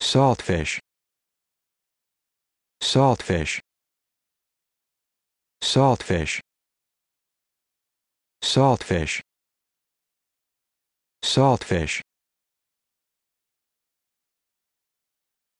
saltfish saltfish saltfish saltfish saltfish